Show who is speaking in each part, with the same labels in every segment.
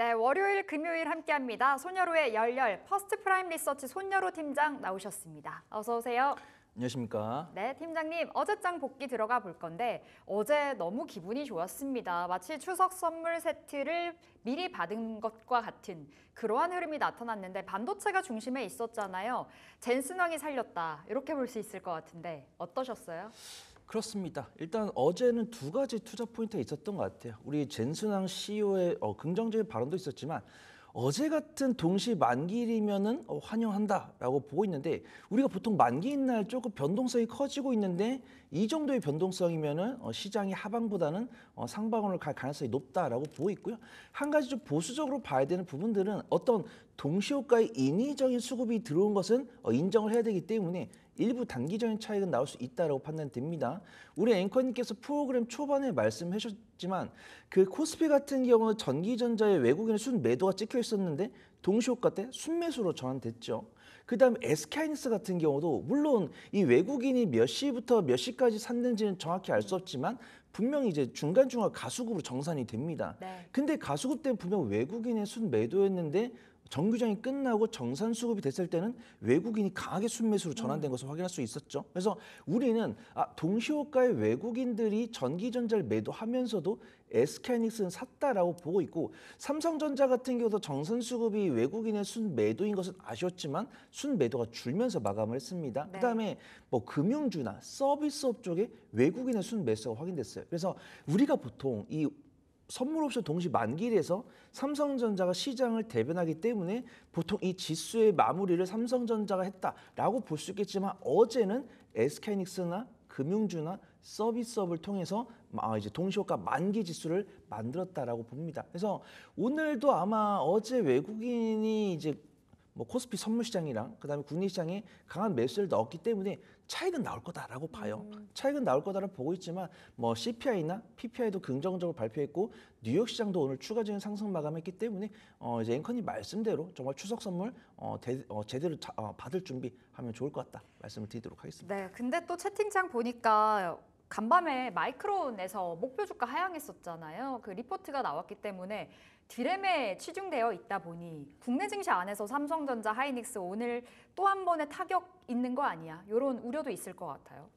Speaker 1: 네, 월요일, 금요일 함께합니다. 소녀로의 열렬 퍼스트 프라임 리서치 손녀로 팀장 나오셨습니다. 어서 오세요.
Speaker 2: 안녕하십니까.
Speaker 1: 네, 팀장님 어제장 복귀 들어가 볼 건데 어제 너무 기분이 좋았습니다. 마치 추석 선물 세트를 미리 받은 것과 같은 그러한 흐름이 나타났는데 반도체가 중심에 있었잖아요. 젠슨왕이 살렸다 이렇게 볼 수 있을 것 같은데 어떠셨어요?
Speaker 2: 그렇습니다. 일단 어제는 두 가지 투자 포인트가 있었던 것 같아요. 우리 젠순항 CEO의 어, 긍정적인 발언도 있었지만 어제 같은 동시 만기이면 어, 환영한다라고 보고 있는데 우리가 보통 만기인 날 조금 변동성이 커지고 있는데 이 정도의 변동성이면 어, 시장이 하방보다는 어, 상방으로 갈 가능성이 높다라고 보고 있고요. 한 가지 좀 보수적으로 봐야 되는 부분들은 어떤 동시효과의 인위적인 수급이 들어온 것은 어, 인정을 해야 되기 때문에 일부 단기적인 차익은 나올 수 있다고 판단됩니다. 우리 앵커님께서 프로그램 초반에 말씀해 셨지만그 코스피 같은 경우는 전기전자의 외국인의 순매도가 찍혀 있었는데 동시효과 때 순매수로 전환됐죠. 그 다음 SK하이닉스 같은 경우도 물론 이 외국인이 몇 시부터 몇 시까지 샀는지는 정확히 알 수 없지만 분명히 이제 중간중간 가수급으로 정산이 됩니다. 네. 근데 가수급 때 분명 외국인의 순매도였는데 정규장이 끝나고 정산 수급이 됐을 때는 외국인이 강하게 순매수로 음. 전환된 것을 확인할 수 있었죠. 그래서 우리는 아, 동시호가의 외국인들이 전기전자를 매도하면서도 SK하이닉스는 샀다라고 보고 있고 삼성전자 같은 경우도 정산 수급이 외국인의 순매도인 것은 아쉬웠지만 순매도가 줄면서 마감을 했습니다. 네. 그다음에 뭐 금융주나 서비스업 쪽에 외국인의 순매수가 확인됐어요. 그래서 우리가 보통 이 선물 옵션 동시 만기일에서 삼성전자가 시장을 대변하기 때문에 보통 이 지수의 마무리를 삼성전자가 했다라고 볼 수 있겠지만 어제는 SK닉스나 금융주나 서비스업을 통해서 아, 이제 동시효과 만기 지수를 만들었다라고 봅니다. 그래서 오늘도 아마 어제 외국인이 이제 뭐 코스피 선물 시장이랑 그다음에 국내 시장에 강한 매수를 넣었기 때문에 차익은 나올 거다라고 봐요. 음. 차익은 나올 거다를 보고 있지만 뭐 CPI나 PPI도 긍정적으로 발표했고 뉴욕 시장도 오늘 추가적인 상승 마감했기 때문에 어 이제 앵커님 말씀대로 정말 추석 선물 어, 대, 어 제대로 자, 어, 받을 준비하면 좋을 것 같다 말씀을 드리도록 하겠습니다.
Speaker 1: 네, 근데 또 채팅창 보니까 간밤에 마이크론에서 목표 주가 하향했었잖아요. 그 리포트가 나왔기 때문에 디램에 치중되어 있다 보니 국내 증시 안에서 삼성전자, 하이닉스 오늘 또 한 번의 타격 있는 거 아니야? 이런 우려도 있을 것 같아요.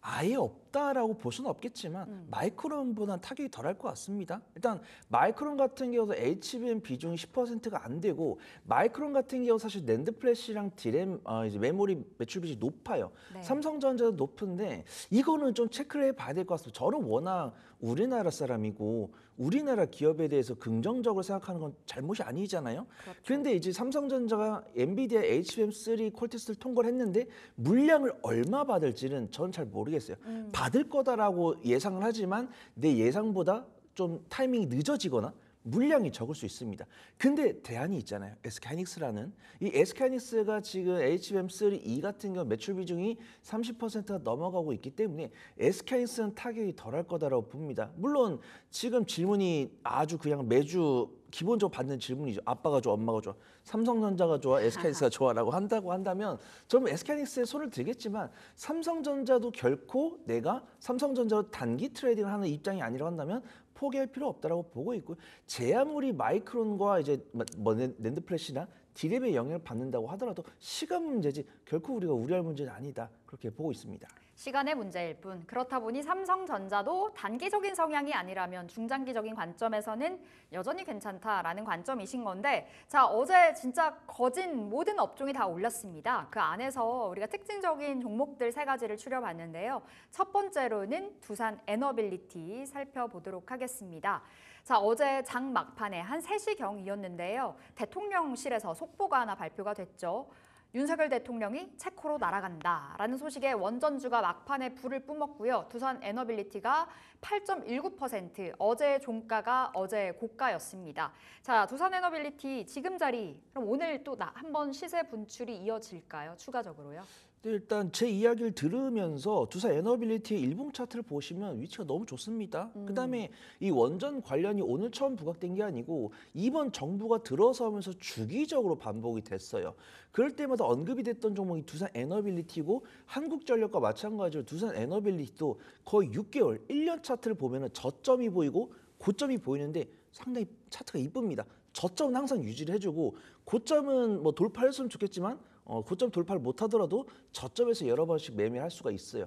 Speaker 2: 아예 없다라고 볼 수는 없겠지만 음. 마이크론보다는 타격이 덜할 것 같습니다. 일단 마이크론 같은 경우도 HBM 비중이 10%가 안 되고 마이크론 같은 경우 사실 랜드 플래시랑 디램 어, 이제 메모리 매출 비중이 높아요. 네. 삼성전자도 높은데 이거는 좀 체크를 해봐야 될 것 같습니다. 저는 워낙 우리나라 사람이고 우리나라 기업에 대해서 긍정적으로 생각하는 건 잘못이 아니잖아요. 그렇죠. 그런데 이제 삼성전자가 엔비디아 HBM3 콜테스트를 통과를 했는데 물량을 얼마 받을지는 저는 잘 모르겠어요. 음. 받을 거다라고 예상을 하지만 내 예상보다 좀 타이밍이 늦어지거나 물량이 적을 수 있습니다. 근데 대안이 있잖아요. SK하이닉스라는 이 SK하이닉스가 지금 HBM3E 같은 경우 매출 비중이 30%가 넘어가고 있기 때문에 SK하이닉스는 타격이 덜할 거다라고 봅니다. 물론 지금 질문이 아주 그냥 매주 기본적으로 받는 질문이죠. 아빠가 좋아, 엄마가 좋아, 삼성전자가 좋아, SK하이닉스가 좋아라고 한다고 한다면 저는 SK하이닉스에 뭐 손을 들겠지만 삼성전자도 결코 내가 삼성전자로 단기 트레이딩을 하는 입장이 아니라고 한다면 포기할 필요 없다라고 보고 있고 제 아무리 마이크론과 이제 뭐 랜드프레시나 뭐 디랩의 영향을 받는다고 하더라도 시간 문제지 결코 우리가 우려할 문제는 아니다 그렇게 보고 있습니다.
Speaker 1: 시간의 문제일 뿐 그렇다 보니 삼성전자도 단기적인 성향이 아니라면 중장기적인 관점에서는 여전히 괜찮다라는 관점이신 건데 자 어제 진짜 거진 모든 업종이 다 올랐습니다. 그 안에서 우리가 특징적인 종목들 세 가지를 추려봤는데요. 첫 번째로는 두산 에너빌리티 살펴보도록 하겠습니다. 자 어제 장 막판에 한 세시경이었는데요 대통령실에서 속보가 하나 발표가 됐죠. 윤석열 대통령이 체코로 날아간다라는 소식에 원전주가 막판에 불을 뿜었고요. 두산 에너빌리티가 8.19% 어제 종가가 어제 고가였습니다. 자, 두산 에너빌리티 지금 자리 그럼 오늘 또 한 번 시세 분출이 이어질까요? 추가적으로요?
Speaker 2: 일단 제 이야기를 들으면서 두산 에너빌리티의 일봉 차트를 보시면 위치가 너무 좋습니다. 음. 그다음에 이 원전 관련이 오늘 처음 부각된 게 아니고 이번 정부가 들어서면서 주기적으로 반복이 됐어요. 그럴 때마다 언급이 됐던 종목이 두산 에너빌리티고 한국전력과 마찬가지로 두산 에너빌리티도 거의 6개월, 1년 차트를 보면은 저점이 보이고 고점이 보이는데 상당히 차트가 이쁩니다. 저점은 항상 유지를 해주고 고점은 뭐 돌파했으면 좋겠지만 어, 고점 돌파를 못하더라도 저점에서 여러 번씩 매매할 수가 있어요.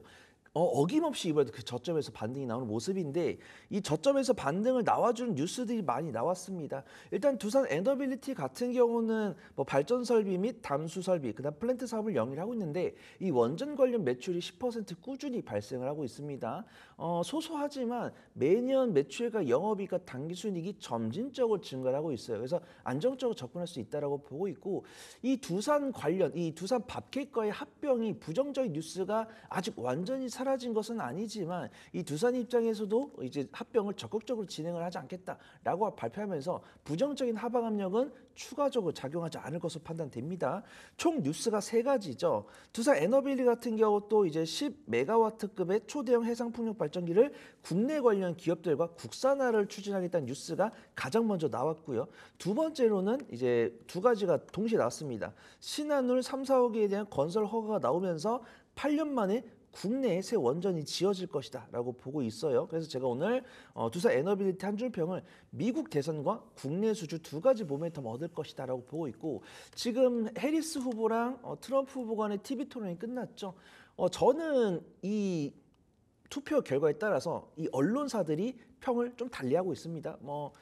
Speaker 2: 어, 어김없이 이번에도 그 저점에서 반등이 나오는 모습인데 이 저점에서 반등을 나와주는 뉴스들이 많이 나왔습니다. 일단 두산 에너빌리티 같은 경우는 뭐 발전 설비 및 담수 설비, 그다음 플랜트 사업을 영위하고 있는데 이 원전 관련 매출이 10% 꾸준히 발생을 하고 있습니다. 어, 소소하지만 매년 매출과 영업이익과 당기순이익이 점진적으로 증가하고 있어요. 그래서 안정적으로 접근할 수 있다라고 보고 있고 이 두산 관련 이 두산 밥케이크의 합병이 부정적인 뉴스가 아직 완전히 사 사라진 것은 아니지만 이 두산 입장에서도 이제 합병을 적극적으로 진행을 하지 않겠다라고 발표하면서 부정적인 하방 압력은 추가적으로 작용하지 않을 것으로 판단됩니다. 총 뉴스가 세 가지죠. 두산 에너빌리 같은 경우 또 이제 10메가와트급의 초대형 해상풍력 발전기를 국내 관련 기업들과 국산화를 추진하겠다는 뉴스가 가장 먼저 나왔고요. 두 번째로는 이제 두 가지가 동시에 나왔습니다. 신한울 3, 4호기에 대한 건설 허가가 나오면서 8년 만에 국내에 새 원전이 지어질 것이다라고 보고 있어요. 그래서 제가 오늘 어, 두사 에너빌리티 한 줄평을 미국 대선과 국내 수주 두 가지 모멘텀 얻을 것이다라고 보고 있고 지금 해리스 후보랑 어, 트럼프 후보 간의 TV 토론이 끝났죠. 어, 저는 이 투표 결과에 따라서 이 언론사들이 평을 좀 달리하고 있습니다. 뭐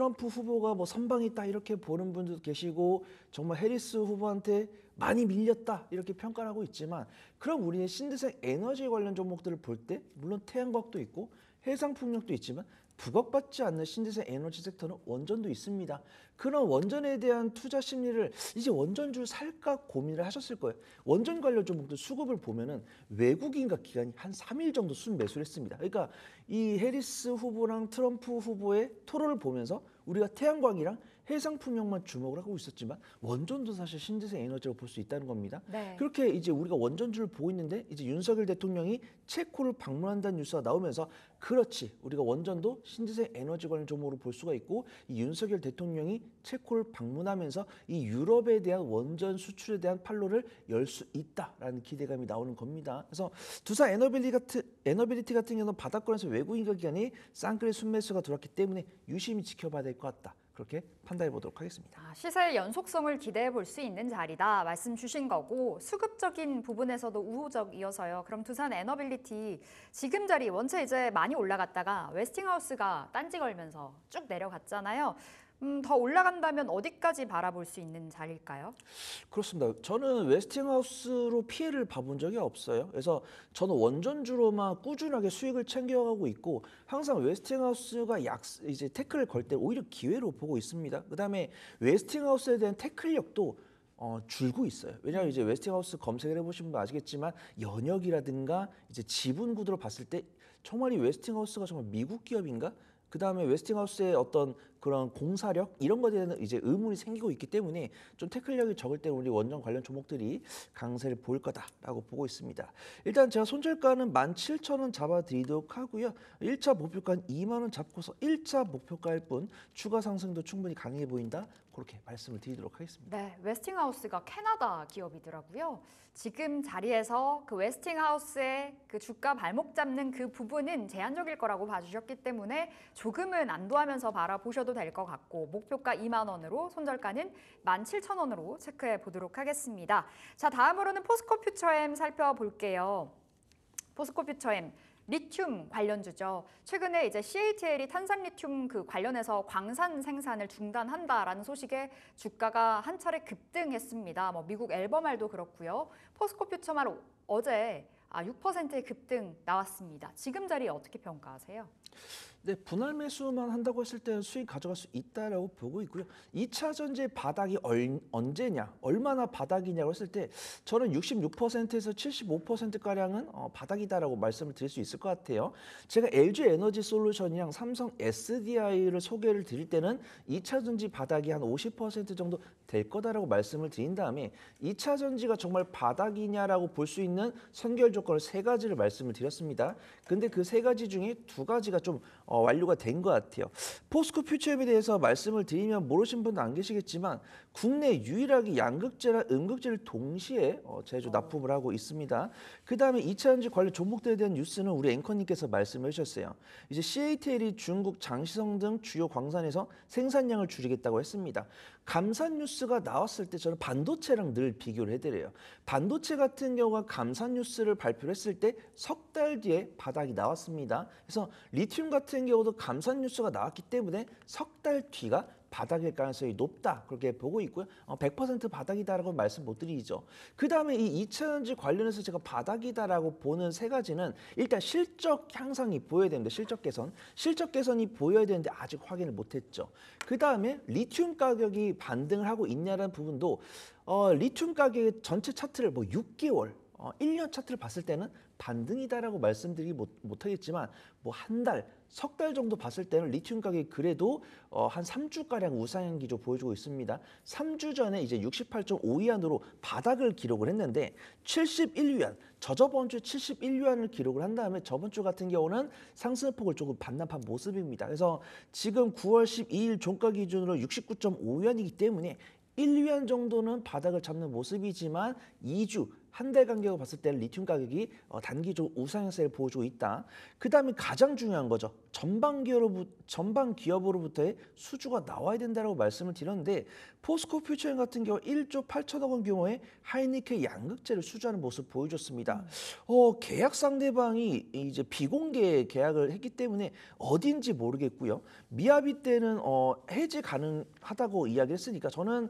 Speaker 2: 트럼프 후보가 뭐 선방이 있다 이렇게 보는 분들도 계시고 정말 해리스 후보한테 많이 밀렸다 이렇게 평가를 하고 있지만 그럼 우리는 신재생 에너지 관련 종목들을 볼 때 물론 태양광도 있고 해상풍력도 있지만 부각받지 않는 신재생 에너지 섹터는 원전도 있습니다. 그런 원전에 대한 투자 심리를 이제 원전주 살까 고민을 하셨을 거예요. 원전 관련 종목들 수급을 보면은 외국인과 기관이 한 3일 정도 순매수를 했습니다. 그러니까 이 해리스 후보랑 트럼프 후보의 토론을 보면서 우리가 태양광이랑 해상 풍력만 주목을 하고 있었지만 원전도 사실 신재생 에너지로 볼 수 있다는 겁니다. 네. 그렇게 이제 우리가 원전주를 보고 있는데 이제 윤석열 대통령이 체코를 방문한다는 뉴스가 나오면서 그렇지 우리가 원전도 신재생 에너지 관련 종목으로 볼 수가 있고 이 윤석열 대통령이 체코를 방문하면서 이 유럽에 대한 원전 수출에 대한 판로를 열 수 있다라는 기대감이 나오는 겁니다. 그래서 두산 에너빌리 같은 에너빌리티 같은 경우는 바닷권에서외국인과 기관이 쌍끌의 순매수가 들어왔기 때문에 유심히 지켜봐야 될 것 같다. 그렇게 판단해 보도록 하겠습니다.
Speaker 1: 아, 시세의 연속성을 기대해 볼 수 있는 자리다 말씀 주신 거고 수급적인 부분에서도 우호적이어서요. 그럼 두산 에너빌리티 지금 자리 원체 이제 많이 올라갔다가 웨스팅하우스가 딴지 걸면서 쭉 내려갔잖아요. 음, 더 올라간다면 어디까지 바라볼 수 있는 자리일까요?
Speaker 2: 그렇습니다. 저는 웨스팅하우스로 피해를 봐본 적이 없어요. 그래서 저는 원전주로만 꾸준하게 수익을 챙겨가고 있고 항상 웨스팅하우스가 약 이제 태클을 걸때 오히려 기회로 보고 있습니다. 그다음에 웨스팅하우스에 대한 태클력도 어, 줄고 있어요. 왜냐하면 이제 웨스팅하우스 검색을 해보시면 아시겠지만 연역이라든가 이제 지분 구도를 봤을 때 정말 이 웨스팅하우스가 정말 미국 기업인가? 그 다음에 웨스팅하우스의 어떤 그런 공사력 이런 것에 대한 이제 의문이 생기고 있기 때문에 좀 태클력이 적을 때 우리 원정 관련 종목들이 강세를 보일 거다라고 보고 있습니다. 일단 제가 손절가는 17,000원 잡아드리도록 하고요. 1차 목표가는 2만 원 잡고서 1차 목표가일 뿐 추가 상승도 충분히 가해 보인다. 그렇게 말씀을 드리도록 하겠습니다.
Speaker 1: 네, 웨스팅하우스가 캐나다 기업이더라고요. 지금 자리에서 그 웨스팅하우스의 그 주가 발목 잡는 그 부분은 제한적일 거라고 봐주셨기 때문에 조금은 안도하면서 바라보셔도 보셔도 될것 같고 목표가 2만 원으로 손절가는 17,000원으로 체크해 보도록 하겠습니다. 자 다음으로는 포스코 퓨처엠 살펴볼게요. 포스코 퓨처엠 리튬 관련주죠. 최근에 이제 CATL이 탄산 리튬 그 관련해서 광산 생산을 중단한다라는 소식에 주가가 한 차례 급등했습니다. 뭐 미국 앨범알도 그렇고요. 포스코 퓨처말 어제 아 6%의 급등 나왔습니다. 지금 자리 어떻게 평가하세요?
Speaker 2: 네, 분할 매수만 한다고 했을 때는 수익 가져갈 수 있다라고 보고 있고요. 2차 전지 의 바닥이 얼, 언제냐, 얼마나 바닥이냐고 했을 때 저는 66%에서 75%가량은 어, 바닥이다라고 말씀을 드릴 수 있을 것 같아요. 제가 LG 에너지 솔루션이랑 삼성 SDI를 소개를 드릴 때는 2차 전지 바닥이 한 50% 정도 될 거다라고 말씀을 드린 다음에 2차 전지가 정말 바닥이냐라고 볼 수 있는 선결 조건을 세 가지를 말씀을 드렸습니다. 근데 그 세 가지 중에 두 가지가 좀 어, 완료가 된 것 같아요. 포스코 퓨처앱에 대해서 말씀을 드리면 모르신 분도 안 계시겠지만 국내 유일하게 양극재랑 음극재를 동시에 어, 제조 아. 납품을 하고 있습니다. 그다음에 이차전지 관련 종목들에 대한 뉴스는 우리 앵커님께서 말씀해 주셨어요. 이제 CATL이 중국 장시성 등 주요 광산에서 생산량을 줄이겠다고 했습니다. 감산 뉴스가 나왔을 때 저는 반도체랑 늘 비교를 해드려요. 반도체 같은 경우가 감산 뉴스를 발표했을 때 석 달 뒤에 바닥이 나왔습니다. 그래서 리튬 같은 같 경우도 감산 뉴스가 나왔기 때문에 석달 뒤가 바닥일 가능성이 높다 그렇게 보고 있고요. 100% 어, 바닥이다라고 말씀 못 드리죠. 그 다음에 이 2차전지 관련해서 제가 바닥이다라고 보는 세 가지는 일단 실적 향상이 보여야 되는데 실적 개선, 실적 개선이 보여야 되는데 아직 확인을 못했죠. 그 다음에 리튬 가격이 반등을 하고 있냐는 부분도 어, 리튬 가격 의 전체 차트를 뭐 6개월 어, 1년 차트를 봤을 때는 반등이다라고 말씀드리기 못, 못하겠지만 뭐 한 달, 석 달 정도 봤을 때는 리튬 가격이 그래도 어, 한 3주가량 우상향 기조 보여주고 있습니다. 3주 전에 이제 68.5위안으로 바닥을 기록을 했는데 71위안, 저저번 주 71위안을 기록을 한 다음에 저번 주 같은 경우는 상승폭을 조금 반납한 모습입니다. 그래서 지금 9월 12일 종가 기준으로 69.5위안이기 때문에 1위안 정도는 바닥을 잡는 모습이지만 2주, 한달 간격을 봤을 때 리튬 가격이 어, 단기적으로 우상향세를 보여주고 있다. 그다음에 가장 중요한 거죠. 전방 기업으로 전방 기업으로부터의 수주가 나와야 된다라고 말씀을 드렸는데 포스코 퓨처인 같은 경우 1조 8천억 원 규모의 하이니케 양극재를 수주하는 모습 보여줬습니다. 어, 계약 상대방이 이제 비공개 계약을 했기 때문에 어딘지 모르겠고요. 미아비 때는 어, 해지 가능하다고 이야기했으니까 저는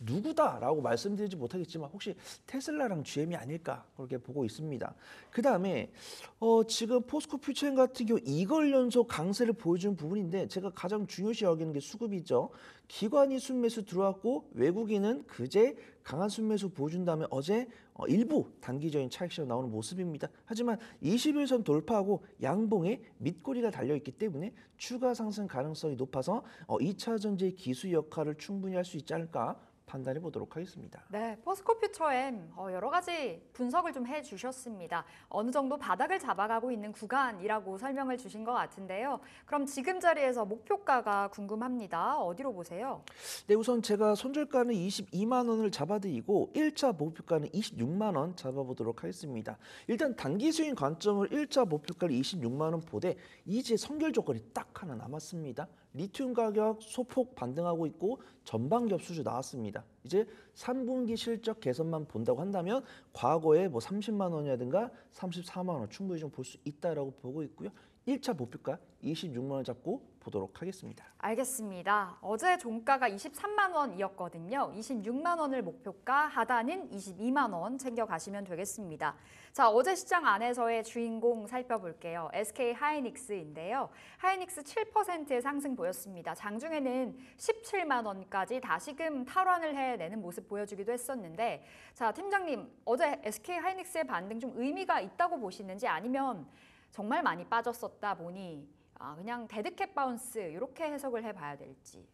Speaker 2: 누구다라고 말씀드리지 못하겠지만 혹시 테슬라랑 G GM이 아닐까 그렇게 보고 있습니다. 그 다음에 어, 지금 포스코 퓨처인 같은 경우 이걸 연속 강세를 보여주 부분인데 제가 가장 중요시 여기는 게 수급이죠. 기관이 순매수 들어왔고 외국인은 그제 강한 순매수 보여준 다음에 어제 어, 일부 단기적인 차익실험 나오는 모습입니다. 하지만 21선 돌파하고 양봉에 밑꼬리가 달려있기 때문에 추가 상승 가능성이 높아서 2차 어, 전지 기수 역할을 충분히 할 수 있지 않을까 판단해 보도록 하겠습니다.
Speaker 1: 네, 포스코 퓨처엠 어, 여러 가지 분석을 좀 해주셨습니다. 어느 정도 바닥을 잡아가고 있는 구간이라고 설명을 주신 것 같은데요. 그럼 지금 자리에서 목표가가 궁금합니다. 어디로 보세요?
Speaker 2: 네, 우선 제가 손절가는 22만 원을 잡아드리고 1차 목표가는 26만 원 잡아보도록 하겠습니다. 일단 단기 수익 관점을 1차 목표가를 26만 원 보되 이제 선결 조건이 딱 하나 남았습니다. 리튬 가격 소폭 반등하고 있고 전방 업수주 나왔습니다. 이제 3분기 실적 개선만 본다고 한다면 과거에 뭐 30만 원이라든가 34만 원 충분히 좀 볼 수 있다라고 보고 있고요. 1차 목표가 26만 원 잡고 보도록 하겠습니다.
Speaker 1: 알겠습니다. 어제 종가가 23만 원이었거든요. 26만 원을 목표가 하단은 22만 원 챙겨가시면 되겠습니다. 자, 어제 시장 안에서의 주인공 살펴볼게요. SK 하이닉스인데요. 하이닉스 7%의 상승 보였습니다. 장중에는 17만 원까지 다시금 탈환을 해내는 모습 보여주기도 했었는데 자, 팀장님 어제 SK 하이닉스의 반등 좀 의미가 있다고 보시는지 아니면 정말 많이 빠졌었다 보니 아, 그냥 데드캣 바운스 이렇게 해석을 해봐야 될지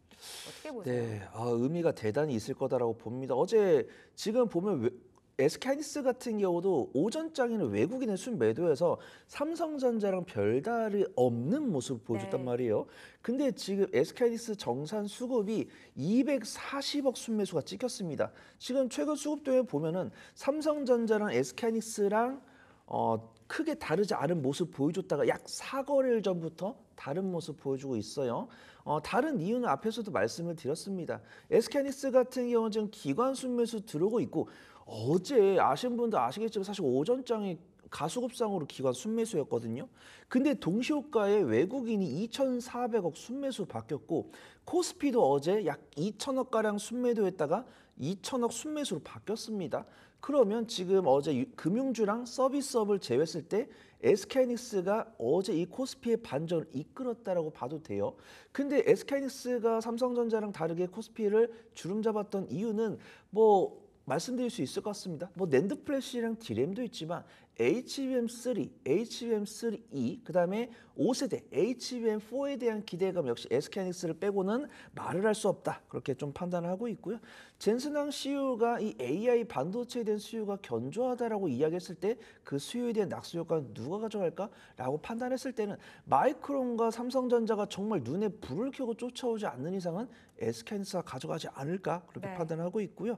Speaker 1: 어떻게 네, 보세요?
Speaker 2: 네, 아, 의미가 대단히 있을 거다라고 봅니다. 어제 지금 보면 왜... 에스이니스 같은 경우도 오전장에는 외국인의 순매도에서 삼성전자랑 별다를 없는 모습 보여줬단 네. 말이에요. 근데 지금 에스케이니스 정산 수급이 240억 순매수가 찍혔습니다. 지금 최근 수급도에 보면은 삼성전자랑 에스케이니스랑 어, 크게 다르지 않은 모습 보여줬다가 약4거개일 전부터 다른 모습 보여주고 있어요. 어, 다른 이유는 앞에서도 말씀을 드렸습니다. 에스케닉스 같은 경우는 지금 기관 순매수 들어오고 있고 어제 아시 분도 아시겠지만 사실 오전장에 가수급상으로 기관 순매수였거든요. 근데 동시효과에 외국인이 2,400억 순매수 바뀌었고 코스피도 어제 약 2천억가량 순매도했다가 2천억 순매수로 바뀌었습니다. 그러면 지금 어제 금융주랑 서비스업을 제외했을 때 SK이닉스가 어제 이 코스피의 반전을 이끌었다라고 봐도 돼요. 근데 SK이닉스가 삼성전자랑 다르게 코스피를 주름 잡았던 이유는 뭐 말씀드릴 수 있을 것 같습니다. 뭐 낸드 플래시랑 디램도 있지만 HBM3, HBM3E, 그 다음에 5세대 HBM4에 대한 기대감 역시 s k 하닉스를 빼고는 말을 할 수 없다. 그렇게 좀 판단을 하고 있고요. 젠슨왕 CEO가 이 AI 반도체에 대한 수요가 견조하다라고 이야기했을 때 그 수요에 대한 낙수 효과는 누가 가져갈까라고 판단했을 때는 마이크론과 삼성전자가 정말 눈에 불을 켜고 쫓아오지 않는 이상은 s k 하닉스가 가져가지 않을까 그렇게 네. 판단하고 있고요.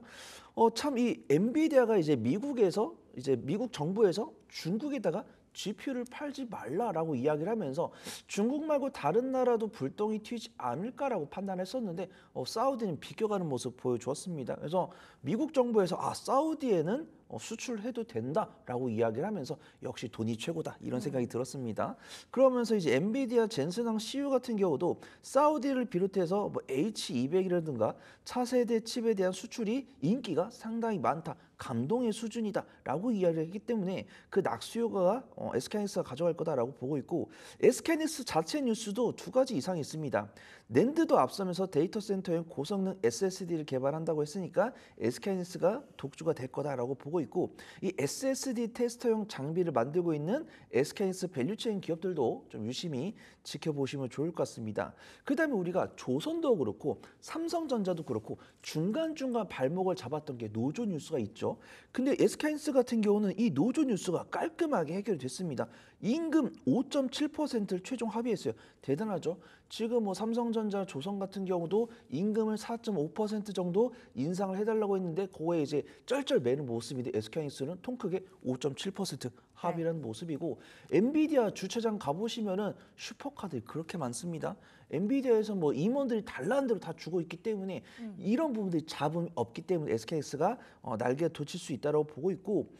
Speaker 2: 어, 참이 엔비디아가 이제 미국에서 이제 미국 정부에서 중국에다가 GPU를 팔지 말라라고 이야기를 하면서 중국 말고 다른 나라도 불똥이 튀지 않을까라고 판단했었는데 어, 사우디는 비껴가는 모습 보여주었습니다. 그래서 미국 정부에서 아 사우디에는 어, 수출해도 된다라고 이야기를 하면서 역시 돈이 최고다 이런 생각이 음. 들었습니다. 그러면서 이제 엔비디아 젠슨왕 CU 같은 경우도 사우디를 비롯해서 뭐 H200이라든가 차세대 칩에 대한 수출이 인기가 상당히 많다. 감동의 수준이다라고 이야기했기 를 때문에 그 낙수효과가 s k 하닉스가 가져갈 거다라고 보고 있고 s k 하닉스 자체 뉴스도 두 가지 이상 있습니다. 낸드도 앞서면서 데이터 센터엔 고성능 SSD를 개발한다고 했으니까 s k 하닉스가 독주가 될 거다라고 보고 있고 이 SSD 테스터용 장비를 만들고 있는 SKS 밸류체인 기업들도 좀 유심히 지켜보시면 좋을 것 같습니다. 그다음에 우리가 조선도 그렇고 삼성전자도 그렇고 중간중간 발목을 잡았던 게 노조 뉴스가 있죠. 근데 SKS 같은 경우는 이 노조 뉴스가 깔끔하게 해결됐습니다. 임금 5.7%를 최종 합의했어요. 대단하죠. 지금 뭐 삼성전자, 조선 같은 경우도 임금을 4.5% 정도 인상을 해달라고 했는데 그거에 이제 쩔쩔 매는 모습인데 SK하이닉스는 통 크게 5.7% 합의라는 네. 모습이고 엔비디아 주차장 가보시면은 슈퍼카들 이 그렇게 많습니다. 엔비디아에서 뭐 임원들이 달라는 대로 다 주고 있기 때문에 음. 이런 부분들이 잡음이 없기 때문에 SK하이닉스가 어, 날개가 돋칠 수 있다고 보고 있고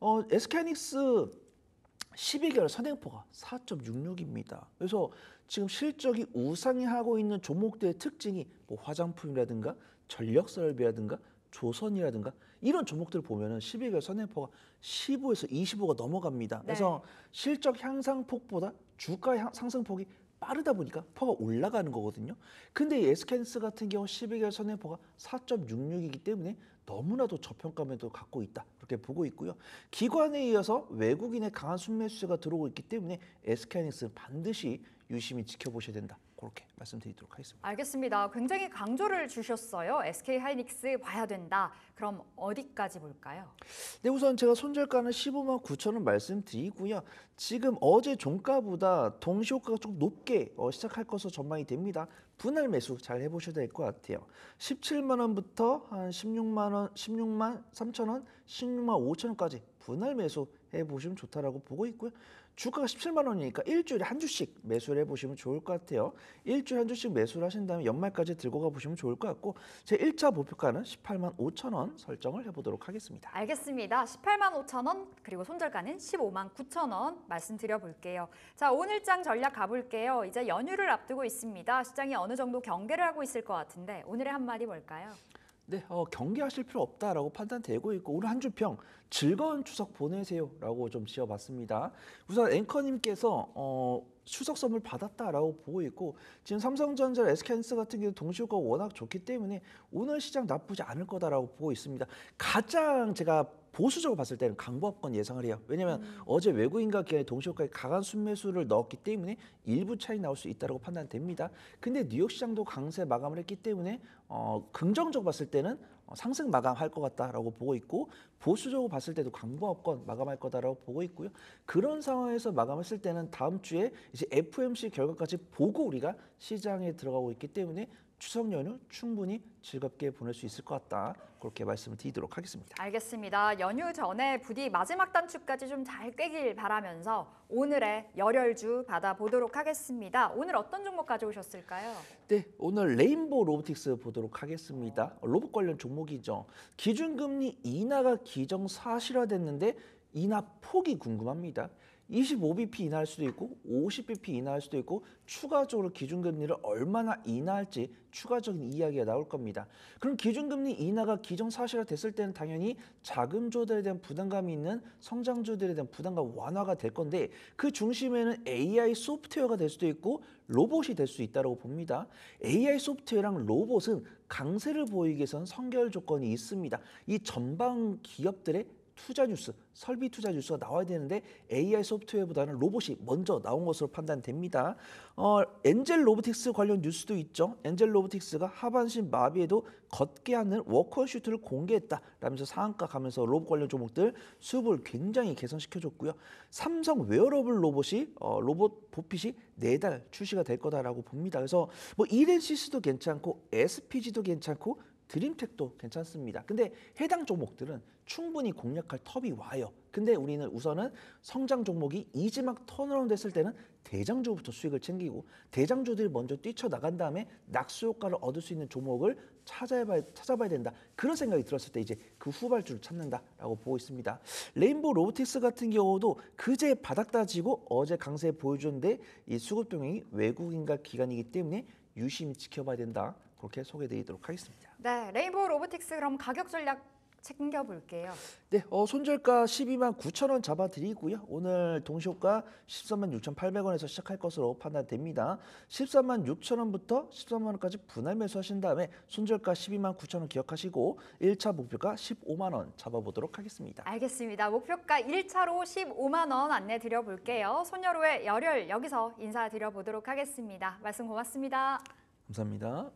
Speaker 2: 어, SK하이닉스 12개월 선행포가 4.66입니다. 그래서 지금 실적이 우상이 하고 있는 종목들의 특징이 뭐 화장품이라든가 전력 설비라든가 조선이라든가 이런 종목들을 보면은 12개월 선행포가 15에서 25가 넘어갑니다. 네. 그래서 실적 향상폭보다 주가 상승폭이 빠르다 보니까 퍼가 올라가는 거거든요. 근데 에스캔스 같은 경우 12개월선의 퍼가 4.66이기 때문에 너무나도 저평가면도 갖고 있다. 그렇게 보고 있고요. 기관에 이어서 외국인의 강한 순매수가 들어오고 있기 때문에 에스케스는 반드시 유심히 지켜보셔야 된다. 그렇게 말씀드리도록 하겠습니다.
Speaker 1: 알겠습니다. 굉장히 강조를 주셨어요. SK 하이닉스 봐야 된다. 그럼 어디까지 볼까요?
Speaker 2: 네, 우선 제가 손절가는 15만 9천 원 말씀드리고요. 지금 어제 종가보다 동시효과가 좀 높게 어, 시작할 것으로 전망이 됩니다. 분할 매수 잘 해보셔야 될것 같아요. 17만 원부터 한 16만 원, 16만 3천 원, 16만 5천 원까지 분할 매수 해보시면 좋다라고 보고 있고요. 주가가 17만 원이니까 일주일에 한 주씩 매수를 해보시면 좋을 것 같아요. 일주일에 한 주씩 매수를 하신 다면 연말까지 들고 가보시면 좋을 것 같고 제 1차 목표가는 18만 5천 원 설정을 해보도록 하겠습니다.
Speaker 1: 알겠습니다. 18만 5천 원 그리고 손절가는 15만 9천 원 말씀드려볼게요. 자 오늘장 전략 가볼게요. 이제 연휴를 앞두고 있습니다. 시장이 어느 정도 경계를 하고 있을 것 같은데 오늘의 한마디 뭘까요?
Speaker 2: 네, 어, 경계하실 필요 없다라고 판단되고 있고 오늘 한 주평 즐거운 추석 보내세요라고 좀 지어봤습니다. 우선 앵커님께서 어, 추석 선물 받았다라고 보고 있고 지금 삼성전자, SK엔스 같은 경우 동시효과 워낙 좋기 때문에 오늘 시장 나쁘지 않을 거다라고 보고 있습니다. 가장 제가 보수적으로 봤을 때는 강보합권 예상을 해요. 왜냐하면 음. 어제 외국인과 기관의 동시효과에 강한 순매수를 넣었기 때문에 일부 차이 나올 수 있다고 판단됩니다. 근데 뉴욕 시장도 강세 마감을 했기 때문에 어, 긍정적으로 봤을 때는 어, 상승 마감할 것 같다라고 보고 있고 보수적으로 봤을 때도 광부업권 마감할 거다라고 보고 있고요. 그런 상황에서 마감했을 때는 다음 주에 이제 FOMC 결과까지 보고 우리가 시장에 들어가고 있기 때문에 추석 연휴 충분히 즐겁게 보낼 수 있을 것 같다. 그렇게 말씀을 드리도록 하겠습니다.
Speaker 1: 알겠습니다. 연휴 전에 부디 마지막 단축까지 좀 잘 꿰길 바라면서 오늘의 열혈주 받아보도록 하겠습니다. 오늘 어떤 종목 가져오셨을까요?
Speaker 2: 네, 오늘 레인보우 로보틱스 보도록 하겠습니다. 로봇 관련 종목이죠. 기준금리 인하가 기정사실화됐는데 인하 폭이 궁금합니다. 25bp 인하할 수도 있고 50bp 인하할 수도 있고 추가적으로 기준금리를 얼마나 인하할지 추가적인 이야기가 나올 겁니다. 그럼 기준금리 인하가 기정사실화 됐을 때는 당연히 자금조달에 대한 부담감이 있는 성장주들에 대한 부담감 완화가 될 건데 그 중심에는 AI 소프트웨어가 될 수도 있고 로봇이 될 수 있다고 봅니다. AI 소프트웨어랑 로봇은 강세를 보이기 위해선 성결 조건이 있습니다. 이 전방 기업들의 투자 뉴스, 설비 투자 뉴스가 나와야 되는데 AI 소프트웨어보다는 로봇이 먼저 나온 것으로 판단됩니다. 어, 엔젤 로보틱스 관련 뉴스도 있죠. 엔젤 로보틱스가 하반신 마비에도 걷게 하는 워커 슈트를 공개했다라면서 상한가 가면서 로봇 관련 종목들 수업을 굉장히 개선시켜줬고요. 삼성 웨어러블 로봇이 어, 로봇 보핏이 내달 네 출시가 될 거다라고 봅니다. 그래서 뭐 이렌시스도 괜찮고 SPG도 괜찮고 드림텍도 괜찮습니다. 근데 해당 종목들은 충분히 공략할 텀이 와요. 근데 우리는 우선은 성장 종목이 이지막 턴어라운드 했을 때는 대장주부터 수익을 챙기고 대장주들이 먼저 뛰쳐나간 다음에 낙수효과를 얻을 수 있는 종목을 찾아봐야, 찾아봐야 된다. 그런 생각이 들었을 때 이제 그 후발주를 찾는다라고 보고 있습니다. 레인보우 로보틱스 같은 경우도 그제 바닥 다지고 어제 강세 보여줬는데 이 수급 동향이 외국인과 기관이기 때문에 유심히 지켜봐야 된다. 그렇게 소개드리도록 하겠습니다.
Speaker 1: 네, 레인보우 로보틱스 그럼 가격 전략 챙겨볼게요.
Speaker 2: 네, 어, 손절가 12만 9천 원 잡아드리고요. 오늘 동시호가 13만 6 8 0원에서 시작할 것으로 판단됩니다. 13만 6천 원부터 13만 원까지 분할 매수하신 다음에 손절가 12만 9천 원 기억하시고 1차 목표가 15만 원 잡아보도록 하겠습니다.
Speaker 1: 알겠습니다. 목표가 1차로 15만 원 안내 드려볼게요. 소녀로의 열혈 여기서 인사드려보도록 하겠습니다. 말씀 고맙습니다.
Speaker 2: 감사합니다.